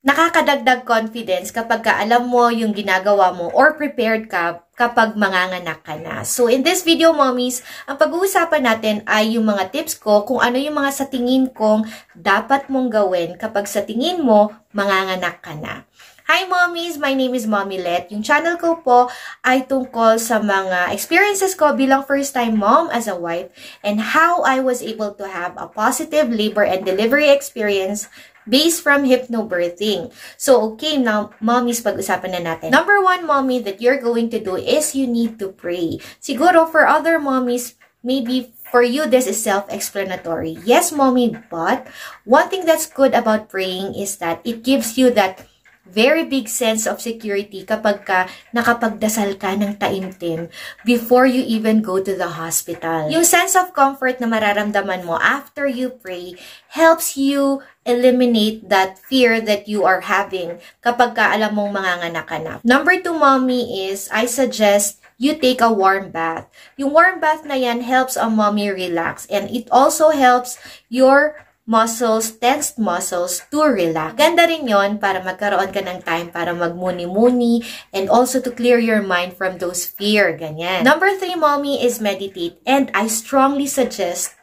nakakadagdag confidence kapag ka alam mo yung ginagawa mo or prepared ka kapag manganganak ka na. So, in this video, mommies, ang pag-uusapan natin ay yung mga tips ko kung ano yung mga sa tingin kong dapat mong gawin kapag sa tingin mo manganganak ka na. Hi, mommies! My name is Mommy Let. Yung channel ko po ay tungkol sa mga experiences ko bilang first-time mom as a wife and how I was able to have a positive labor and delivery experience based from hypnobirthing. So, okay, now, mommies, pag-usapan na natin. Number one, mommy, that you're going to do is you need to pray. Siguro, for other mommies, maybe for you, this is self-explanatory. Yes, mommy, but one thing that's good about praying is that it gives you that very big sense of security kapag ka nakapagdasal ka ng taimtim before you even go to the hospital. Yung sense of comfort na mararamdaman mo after you pray helps you eliminate that fear that you are having kapag ka alam mong manganganak ka na. Number two, mommy, is I suggest you take a warm bath. Yung warm bath na yan helps a mommy relax and it also helps your muscles, tensed muscles to relax. Ganda rin yon para magkaroon ka ng time para magmuni-muni and also to clear your mind from those fear, ganyan. Number three, mommy, is meditate. And I strongly suggest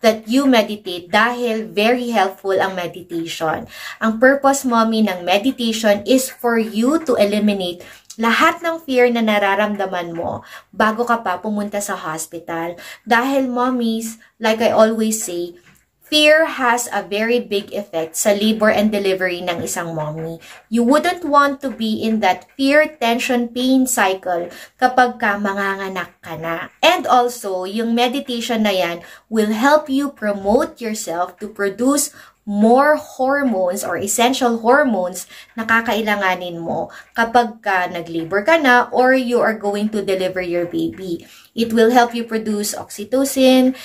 that you meditate dahil very helpful ang meditation. Ang purpose, mommy, ng meditation is for you to eliminate lahat ng fear na nararamdaman mo bago ka pa pumunta sa hospital. Dahil mommies, like I always say, Fear has a very big effect sa labor and delivery ng isang mommy. You wouldn't want to be in that fear, tension, pain cycle kapag ka manganganak ka na. And also, yung meditation na yan will help you promote yourself to produce more hormones or essential hormones na kakailanganin mo kapag ka nag-labor ka na or you are going to deliver your baby. It will help you produce oxytocin,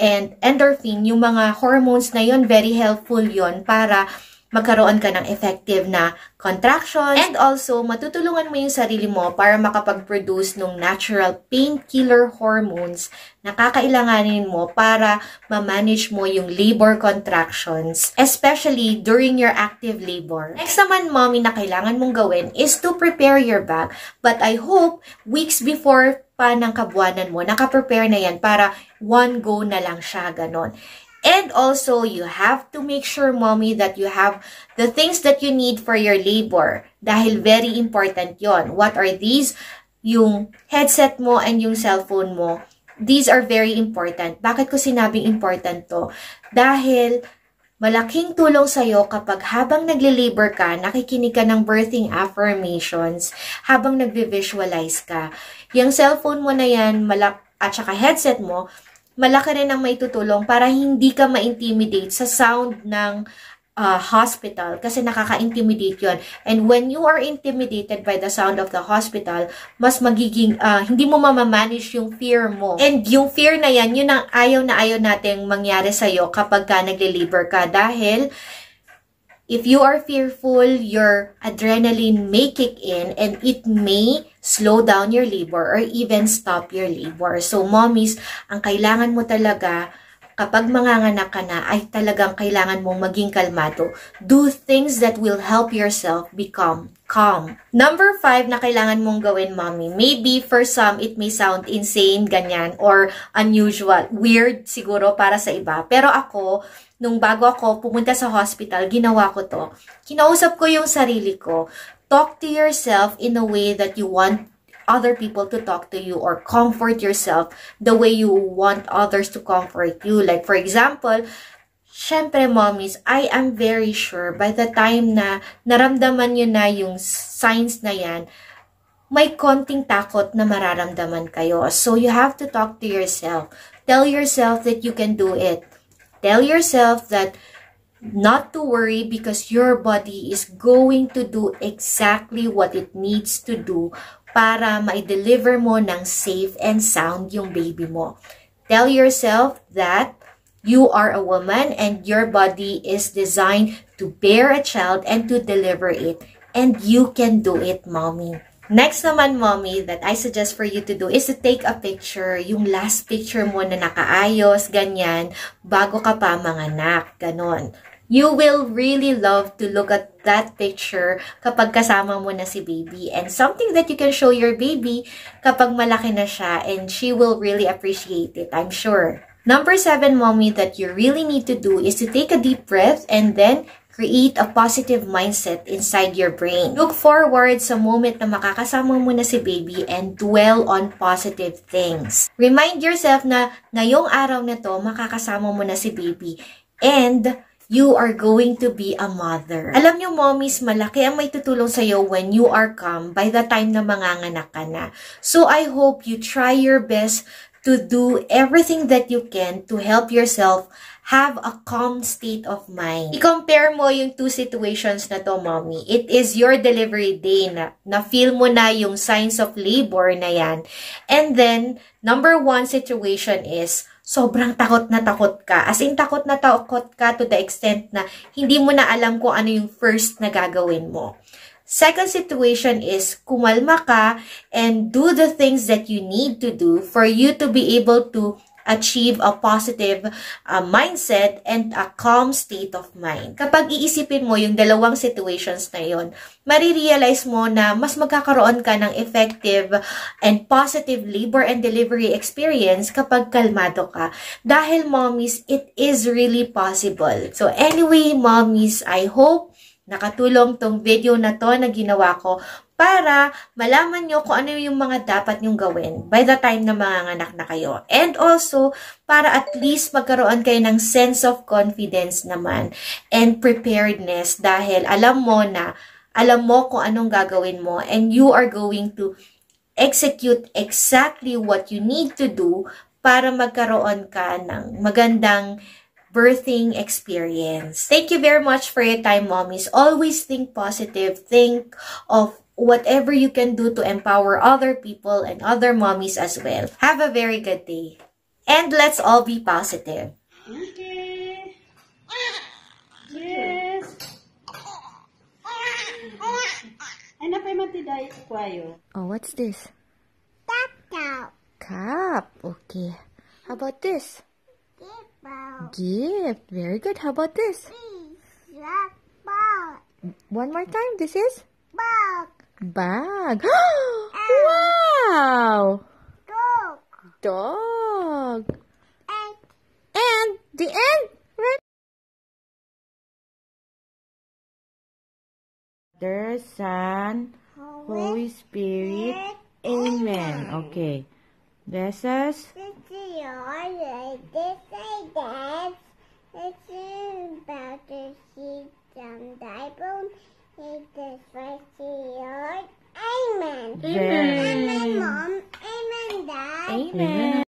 and endorphin, yung mga hormones na yun, very helpful yon para magkaroon ka ng effective na contractions. and also matutulungan mo yung sarili mo para makapag-produce ng natural painkiller hormones na kakailanganin mo para ma-manage mo yung labor contractions, especially during your active labor. Next naman, mommy, na kailangan mong gawin is to prepare your bag. But I hope weeks before pa ng kabuanan mo. Naka-prepare na yan para one go na lang siya, ganon. And also, you have to make sure, mommy, that you have the things that you need for your labor. Dahil very important yon. What are these? Yung headset mo and yung cellphone mo. These are very important. Bakit ko sinabing important to? Dahil Malaking tulong sa'yo kapag habang nagle-labor ka, nakikinig ka ng birthing affirmations habang nagbe-visualize ka. Yung cellphone mo na yan malak at saka headset mo, malaki rin ang maitutulong para hindi ka ma-intimidate sa sound ng uh, hospital kasi nakaka-intimidate yun. And when you are intimidated by the sound of the hospital, mas magiging, uh, hindi mo mamamanage yung fear mo. And yung fear na yan, yun ang ayaw na ayaw nating mangyari sa'yo kapag ka nagle-labor ka dahil If you are fearful, your adrenaline may kick in and it may slow down your labor or even stop your labor. So, mommies, ang kailangan mo talaga kapag manganganak ka na, ay talagang kailangan mong maging kalmado. Do things that will help yourself become calm. Number five na kailangan mong gawin, mommy. Maybe for some, it may sound insane, ganyan, or unusual, weird siguro para sa iba. Pero ako, nung bago ako pumunta sa hospital, ginawa ko to. Kinausap ko yung sarili ko. Talk to yourself in a way that you want other people to talk to you or comfort yourself the way you want others to comfort you. Like, for example, syempre, mommies, I am very sure by the time na naramdaman nyo na yung signs na yan, may konting takot na mararamdaman kayo. So, you have to talk to yourself. Tell yourself that you can do it. Tell yourself that not to worry because your body is going to do exactly what it needs to do para ma-deliver mo ng safe and sound yung baby mo. Tell yourself that you are a woman and your body is designed to bear a child and to deliver it. And you can do it, mommy. Next naman, mommy, that I suggest for you to do is to take a picture, yung last picture mo na nakaayos, ganyan, bago ka pa manganak, ganon. You will really love to look at that picture kapag kasama mo na si baby. And something that you can show your baby kapag malaki na siya and she will really appreciate it, I'm sure. Number seven, mommy, that you really need to do is to take a deep breath and then create a positive mindset inside your brain. Look forward sa moment na makakasama mo na si baby and dwell on positive things. Remind yourself na ngayong araw na to, makakasama mo na si baby and you are going to be a mother. Alam nyo, mommies, malaki ang may tutulong sa'yo when you are calm by the time na manganganak ka na. So, I hope you try your best to do everything that you can to help yourself have a calm state of mind. I-compare mo yung two situations na to, mommy. It is your delivery day na, na feel mo na yung signs of labor na yan. And then, number one situation is, sobrang takot na takot ka. As in, takot na takot ka to the extent na hindi mo na alam kung ano yung first na gagawin mo. Second situation is kumalma ka and do the things that you need to do for you to be able to achieve a positive uh, mindset and a calm state of mind. Kapag iisipin mo yung dalawang situations na yon, marirealize mo na mas magkakaroon ka ng effective and positive labor and delivery experience kapag kalmado ka. Dahil mommies, it is really possible. So anyway, mommies, I hope Nakatulong tong video na to na ginawa ko para malaman nyo kung ano yung mga dapat nyong gawin by the time na manganak na kayo. And also, para at least magkaroon kayo ng sense of confidence naman and preparedness dahil alam mo na, alam mo kung anong gagawin mo and you are going to execute exactly what you need to do para magkaroon ka ng magandang birthing experience. Thank you very much for your time, mommies. Always think positive. Think of whatever you can do to empower other people and other mommies as well. Have a very good day. And let's all be positive. Okay. Yes. Oh, what's this? Cup. Cup. Okay. How about this? Gift Very good. How about this? Bag. One more time. This is? Bag. Bag. wow. Dog. Dog. And. And the end. Right? Father, Son, Holy Spirit. Amen. Okay. This is? This is yours. This is that. This is about to see some diapers. This is first yours. Amen. Amen. Amen, Mom. Amen, Dad. Amen. Amen.